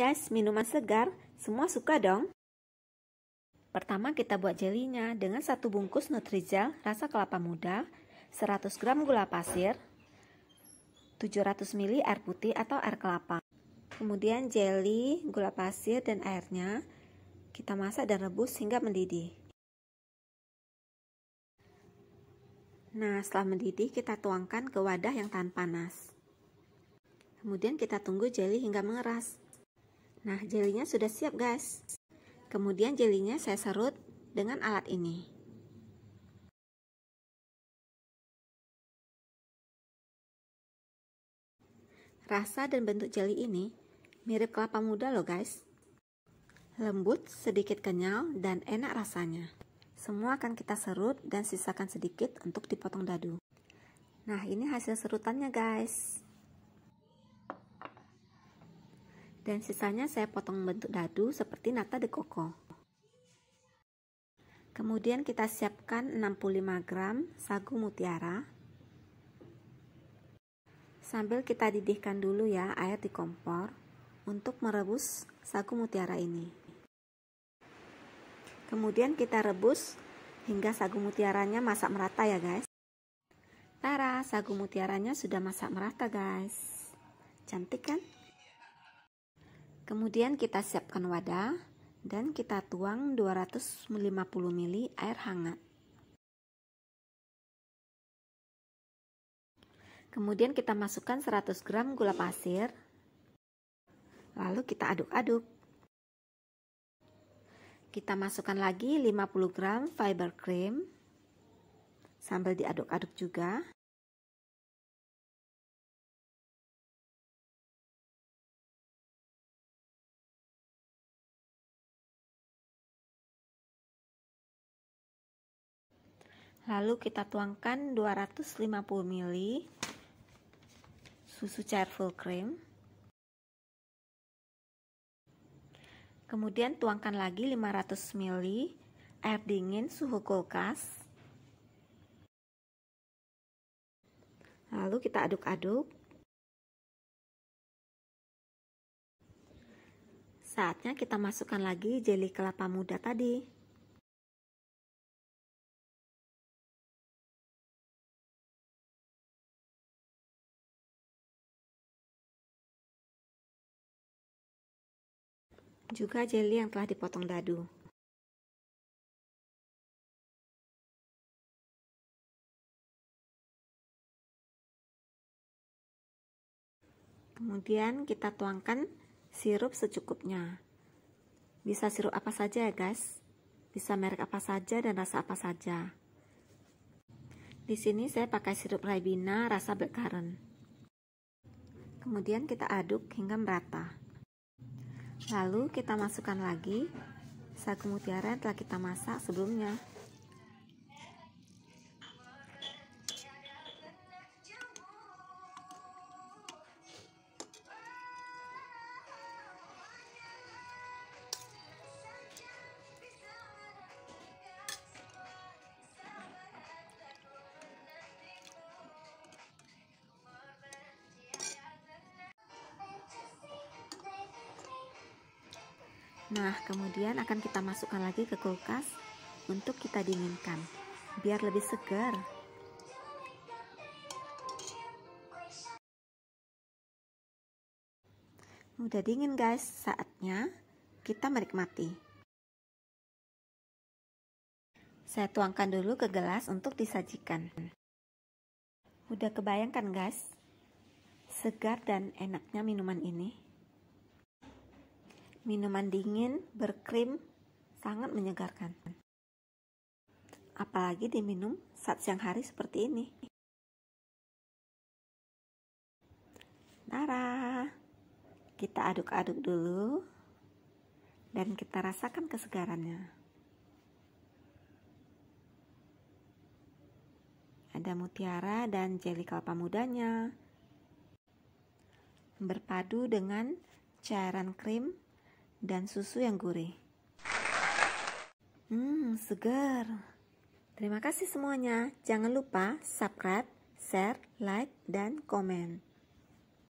guys, minuman segar, semua suka dong? Pertama kita buat jelinya dengan satu bungkus Nutrijel rasa kelapa muda, 100 gram gula pasir, 700 ml air putih atau air kelapa. Kemudian jeli, gula pasir, dan airnya kita masak dan rebus hingga mendidih. Nah, setelah mendidih kita tuangkan ke wadah yang tahan panas. Kemudian kita tunggu jeli hingga mengeras. Nah, jelinya sudah siap, guys. Kemudian jelinya saya serut dengan alat ini. Rasa dan bentuk jeli ini mirip kelapa muda loh, guys. Lembut, sedikit kenyal, dan enak rasanya. Semua akan kita serut dan sisakan sedikit untuk dipotong dadu. Nah, ini hasil serutannya, guys. dan sisanya saya potong bentuk dadu seperti nata de coco. Kemudian kita siapkan 65 gram sagu mutiara. Sambil kita didihkan dulu ya air di kompor untuk merebus sagu mutiara ini. Kemudian kita rebus hingga sagu mutiaranya masak merata ya guys. Tara, sagu mutiaranya sudah masak merata guys. Cantik kan? Kemudian kita siapkan wadah dan kita tuang 250 ml air hangat. Kemudian kita masukkan 100 gram gula pasir. Lalu kita aduk-aduk. Kita masukkan lagi 50 gram fiber cream. Sambil diaduk-aduk juga. Lalu kita tuangkan 250 ml susu cair full cream. Kemudian tuangkan lagi 500 ml air dingin suhu kulkas. Lalu kita aduk-aduk. Saatnya kita masukkan lagi jeli kelapa muda tadi. juga jelly yang telah dipotong dadu. Kemudian kita tuangkan sirup secukupnya. Bisa sirup apa saja ya guys. Bisa merek apa saja dan rasa apa saja. Di sini saya pakai sirup Ribena rasa blackcurrant. Kemudian kita aduk hingga merata. Lalu kita masukkan lagi sagu mutiara yang telah kita masak sebelumnya. Nah, kemudian akan kita masukkan lagi ke kulkas untuk kita dinginkan biar lebih segar. Udah dingin guys, saatnya kita menikmati. Saya tuangkan dulu ke gelas untuk disajikan. Udah kebayangkan guys, segar dan enaknya minuman ini. Minuman dingin berkrim sangat menyegarkan. Apalagi diminum saat siang hari seperti ini. Nara, kita aduk-aduk dulu dan kita rasakan kesegarannya. Ada mutiara dan jeli kelapa mudanya berpadu dengan cairan krim dan susu yang gurih. Hmm, segar. Terima kasih semuanya. Jangan lupa subscribe, share, like, dan komen.